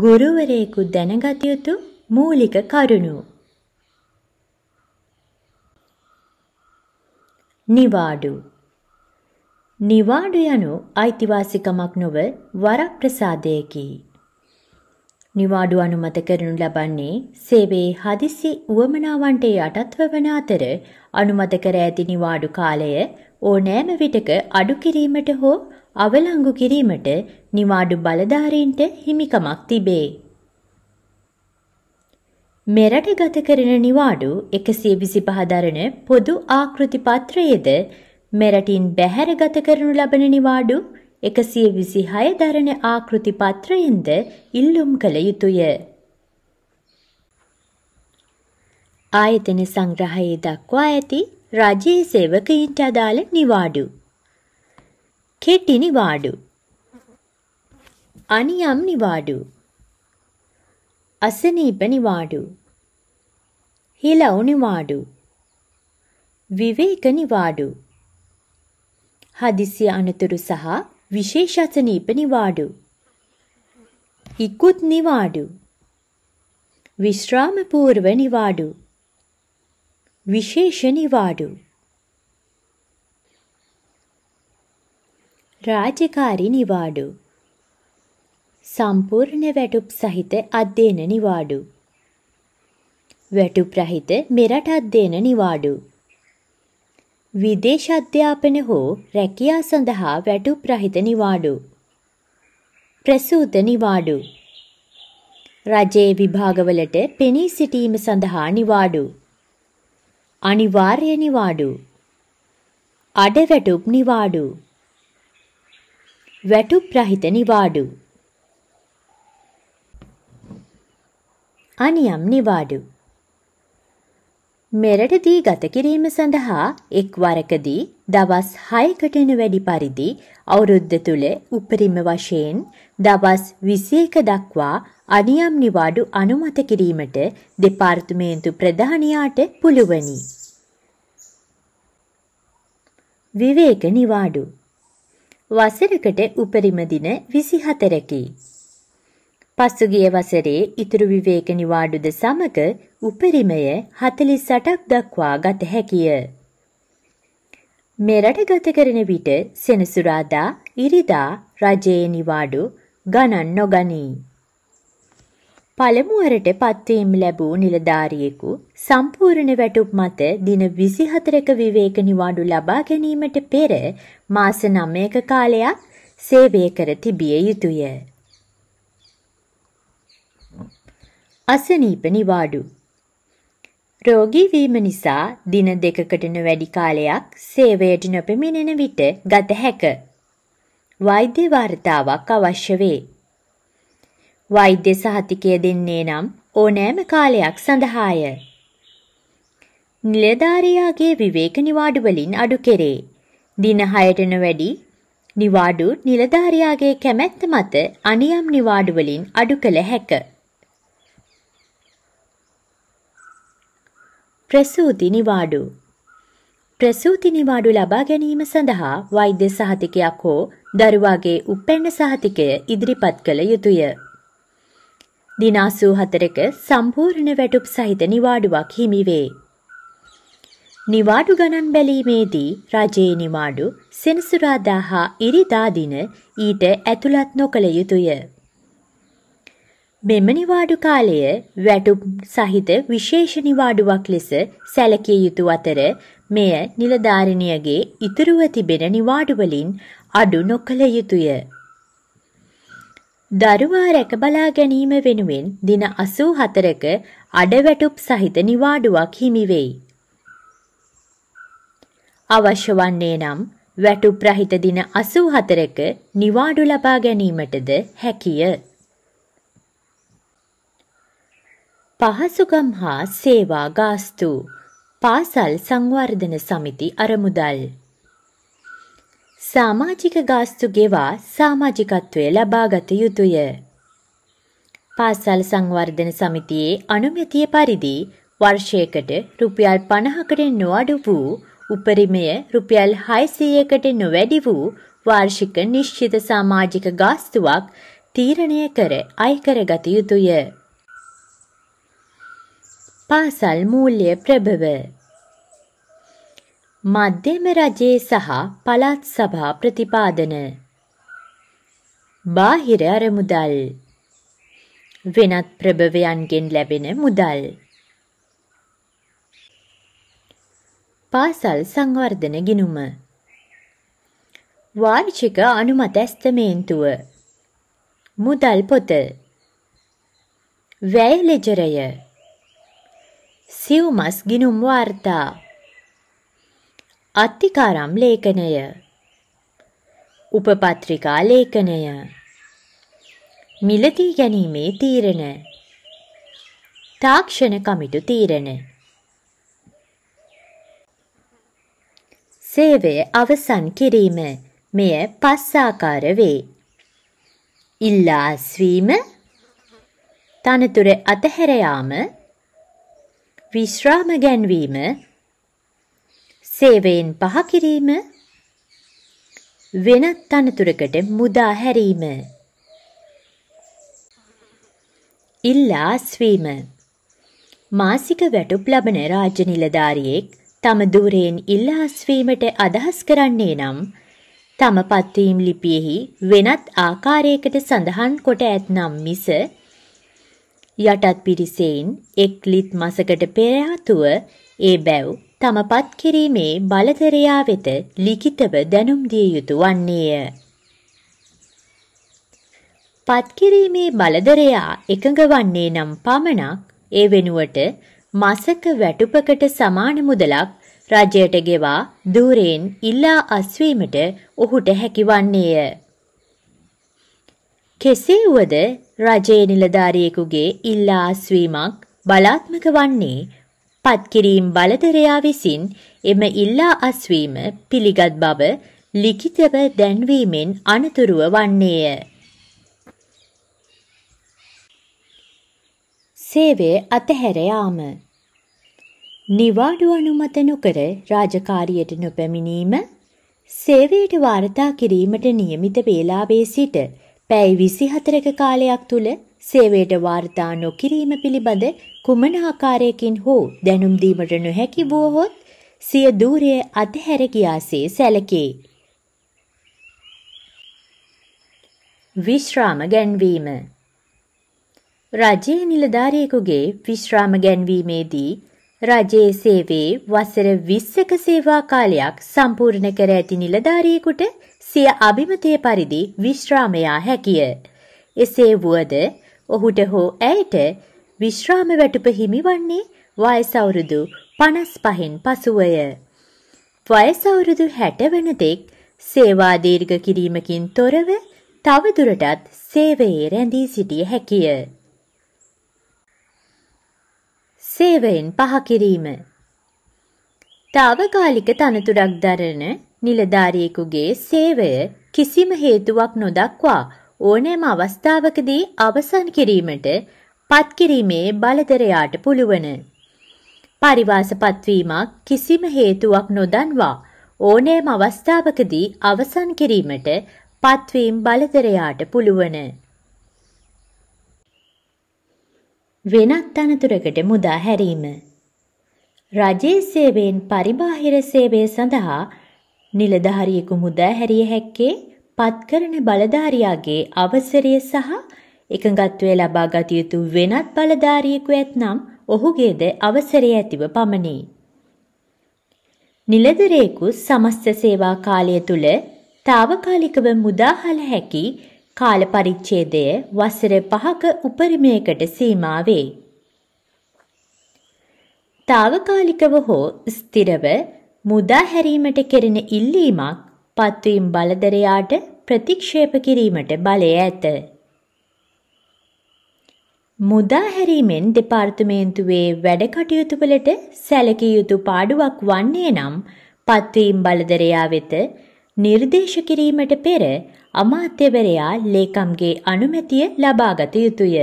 ගුරුවරයෙකු දැනගත යුතු මූලික කරුණු නිවාඩු නිවාඩු යනු අයිතිවාසිකමක් නොව වරප්‍රසාදයකි. නිවාඩු අනුමත කරනු ලබන්නේ සේවේ හදිසි උවමනාවන්ට යටත්ව වන අතර අනුමත කර ඇති නිවාඩු කාලය ඕනෑම විටක අඩු කිරීමට හෝ අවලංගු කිරීමට නිවාඩු බලධාරීන්ට හිමිකමක් තිබේ. මෙරට ගත කරන නිවාඩු 125 දරන පොදු ආකෘති පත්‍රයේද මෙරටින් බැහැර ගත කරනු ලබන නිවාඩු 126 දරන ආකෘති පත්‍රයෙන්ද ඉල්ලුම් කළ යුතුය. ආයතන සංග්‍රහයේ දක්වා ඇති රජයේ සේවකයින්ට අදාළ නිවාඩු කෙටි නිවාඩු අනියම් නිවාඩු අසනීප නිවාඩු හිලව් නිවාඩු විවේක නිවාඩු හදිසිය අනතුරු සහ විශේෂ අසනීප නිවාඩු ඉක්කුත් නිවාඩු විශ්‍රාම පූර්ව නිවාඩු විශේෂ නිවාඩු රාජකාරි නිවාඩු සම්පූර්ණ වැටුප් සහිත අධ්‍යයන නිවාඩු වැටුප් රහිත මෙරට අධ්‍යයන නිවාඩු විදේශ අධ්‍යාපන හෝ රැකියා සඳහා වැටුප් රහිත නිවාඩු ප්‍රසූත නිවාඩු රජයේ විභාගවලට පෙනී සිටීම සඳහා නිවාඩු අනිවාර්ය නිවාඩු අඩවැටුප් නිවාඩු වැටුප් රහිත නිවාඩු අනියම් නිවාඩු මෙරටදී ගත කිරීම සඳහා එක් වරකදී දවස් 6කට වැඩි පරිදි අවුරුද්ද තුල උපරිම වශයෙන් දවස් 21 දක්වා අනියම් නිවාඩු අනුමත කිරීමට දෙපාර්තමේන්තු ප්‍රධානියාට පුළුවනි. විවේක නිවාඩු වසරකට උපරිම දින 24කි. පසුගිය වසරේ ඉතුරු විවේක නිවාඩුද සමග උපරිමය 48ක් දක්වා ගත හැකිය. මෙරට ගත කරන විට සෙනසුරාදා ඉරිදා රජයේ නිවාඩු ගණන් නොගනී. පළමුුවරට පත්වීම් ලැබූ නිලධාරියෙකු සම්පූර්ණ වැටුප් මත දින විසිහතරක විවේක නිවාඩු ලබා ගැනීමට පෙර මාස නම්මයක කාලයක් සේවය කර තිබිය යුතුය. අසනීප නිවාඩු රෝගී වීම නිසා දින දෙකකටන වැඩි කාලයක් සේවයට නොපෙමිණෙන විට ගත හැක. වෛද්‍ය වාර්තාවක් අවශ්‍ය වේ. වෛද්‍ය සහතිකය දෙන්නේ නම් ඕනෑම කාලයක් සඳහාය. නිලධාරියාගේ විවේක නිවාඩු වලින් අඩු කෙරේ. දින 6ට නොවැඩි නිවාඩු නිලධාරියාගේ කැමැත්ත මත අනියම් නිවාඩු වලින් අඩු කළ හැක. ප්‍රසූති නිවාඩු ප්‍රසූති නිවාඩු ලබා ගැනීම සඳහා වෛද්‍ය සහතිකයක් හෝ දරුවාගේ උපැන්න සහතිකය ඉදිරිපත් කළ යුතුය. දිනාසූ හතරක සම්පූර්ණ වැටුප් සහිත නිවාඩුවක් හිමිවේ. නිවාඩු ගණන් බැලීමේදී රජයේ නිවාඩු සෙනසුරාදා හා ඉරිදා දින ඊට ඇතුළත් නොකළ යුතුය. මෙම නිවාඩු කාලය වැටුප් සහිත විශේෂ නිවාඩුවක් ලෙස සැලකිය යුතු අතර මෙය නිලධාරිණියගේ ඉතුරුව තිබෙන නිවාඩුවලින් අඩු නොකළ යුතුය. දරුවා රැකබලා ගැනීම වෙනුවෙන් දින 84ක අඩවැටුප් සහිත නිවාඩුවක් හිමි වෙයි. අවශ්‍ය වන්නේ නම් වැටුප් රහිත දින 84ක නිවාඩු ලබා ගැනීමටද හැකිය. පහසුකම් හා සේවා ගාස්තු පාසල් සංවර්ධන සමිති අරමුදල් සාමාජික ගාස්තු ගෙවා සාමාජිකත්වය ලබාගත යුතුය. පාසල් සංවර්ධන සමිතියේ අනුමැතිය පරිදි වර්ෂයකට රුපියල් පණහකට නොවඩු වූ උපරිමය රුපියල් හයිසයකට නොවැඩි වූ වාර්ෂික නිශ්චිත සාමාජික ගාස්තුවක් තීරණය කර අයිකරගත යුතුය. පාසල් මූල්‍ය ප්‍රභව මධ්‍යම රජයේ සහ පළාත් සභා ප්‍රතිපාදන බාහිර අරමුදල් වෙනත් ප්‍රභවයන්ගෙන් ලැබෙන මුදල් පාසල් සංවර්ධන ගිණුම වාර්ෂික අනුමත ඇස්තමේන්තුව මුදල් පොත වැය ලෙජරය සිව්මස් ගිණුම් වාර්තා අත්තිකාරම් ලේඛනය උපපත්‍රිකා ලේඛනය මිලදී ගැනීමේ තීරණ තාක්ෂණ කමිටු තීරණ සේවය අවසන් කිරීම මෙය පස් ආකාර වේ ඉල්ලා අස්වීම තනතුර අතහැර යාම විශ්‍රාම ගැන්වීම සේවයෙන් පහ කිරීම වෙනත් තනතුරකට මුදා හැරීම ඉල්ලා ස්වීම මාසික වැටුප් ලබන රාජ්‍ය නිලධාරියෙක් තම ධූරයෙන් ඉල්ලා ස්වීමට අදහස් කරන්නේ නම් තම පත්වීම් ලිපියෙහි වෙනත් ආකාරයකට සඳහන් කොට ඇතනම් මිස යටත් පිරිසෙන් එක් ලිත් මසකට පෙර ඒ බැව් තමපත් කිරීමේ බලතරයා වෙත ලිඛිතව දැනුම් දිය යුතු වන්නේය. පත්කිරීමේ බලදරයා එකඟ වන්නේ නම් පමණක් ඒ වෙනුවට මසක වැටුපකට සමාන මුදලක් රජයට ගෙවා ධූරයෙන් ඉල්ලා අස්වීමට ඔහුට හැකිවන්නේය. කෙසේ වුවද රජයේ නිලධාරියෙකුගේ ඉල්ලා අස්වීමක් බලාත්මක වන්නේ පත්කිරීම් බලධරයා විසින් එම ඉල්ලා අස්වීම පිළිගත් බව ලිඛිතව දැන්වීමෙන් අනතුරුව වන්නේය. සේවය අතහැර යාම නිවාඩු අනුමත නොකර රාජකාරියට නොපැමිණීම සේවයට වාර්තා කිරීමට නියමිත වේලාවේ සිට පැය 24ක කාලයක් තුල සේවයට වාර්තා නොකිරීම පිළිබඳ කුමන ආකාරයකින් හෝ දැනුම් දීමට නොහැකි වුවහොත් සිය ධූරය අතහැර ගියාසේ සැලකේ. විශ්‍රාම ගැන්වීම රජයේ නිලධාරියෙකුගේ විශ්‍රාම ගැන්වීමේදී රජයේ සේවයේ වසර 20ක සේවා කාලයක් සම්පූර්ණ කර ඇති නිලධාරියෙකුට සිය අභිමතය පරිදි විශ්‍රාම යා හැකිය. එසේ වුවද ඔහුට හෝ ඇයට විශ්‍රාම වැටුප හිමිවන්නේ වයසවුරුදු පනස් පහෙන් පසුවය. වයසවුරුදු හැටවන දෙෙක් සේවා දීර්ඝ කිරීමකින් තොරව තවදුරටත් සේවයේ රැඳී සිටිය හැකිය. සේවයෙන් පහකිරීම තාවකාලික තනතුරක් දරන නිලධාරියෙකුගේ සේවය කිසිම හේතුවක් නොදක්වා ඕනෑම අවස්ථාවකදී අවසන් කිරීමට පත්කිරීමේ බලදරයාට පුළුවන. පරිවාස පත්වීමක් කිසිම හේතුවක් නොදන්වා ඕනෑම අවස්ථාවකදී අවසන් කිරීමට පත්වීම් බලදරයාට පුළුවන. වෙනත් තනතුරකට මුදා හැරීම. රජයේ සේවයෙන් පරිබාහිර සේවය සඳහා නිලධාරියෙකු මුදා හැරිය හැක්කේ පත්කරන බලධාරියාගේ අවසරය සහ එකඟත්වය ලබා ගත යුතු වෙනත් බලධාරියෙකු ඇත්නම් ඔහුගේද අවසරය ඇතිව පමණි. නිලධරයෙකු සමස්ත සේවා කාලය තුළ తాවකාලිකව මුදාහල හැකි කාල පරිච්ඡේදය වසර 5ක උපරිමයකට සීමා වේ. తాවකාලිකව හෝ ස්ථිරව මුදා හැරීමට කෙරෙන ඉල්ලීමක් පත්වීම් බලදරයාට ප්‍රතික්ෂේප කිරීමට බලය ඇත. මුදා හැරීමෙන් දෙපාර්තමේන්තුවේ වැඩ කටයුතුවලට සැලකිය යුතු පාඩුවක් වන්නේ නම් පත්වීම් බලදරයා වෙත නිර්දේශ කිරීමට පෙර අමාත්‍යවරයා ලේකම්ගේ අනුමැතිය ලබාගත යුතුය.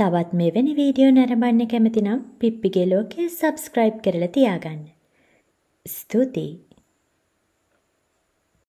තවත් මෙවැනි වීඩියෝ නැරඹන්න කැමතිනම් පිප්පිගේ ලෝකය සබස්ක්‍රයිබ් කරලා තියාගන්න. ස්තුතියි!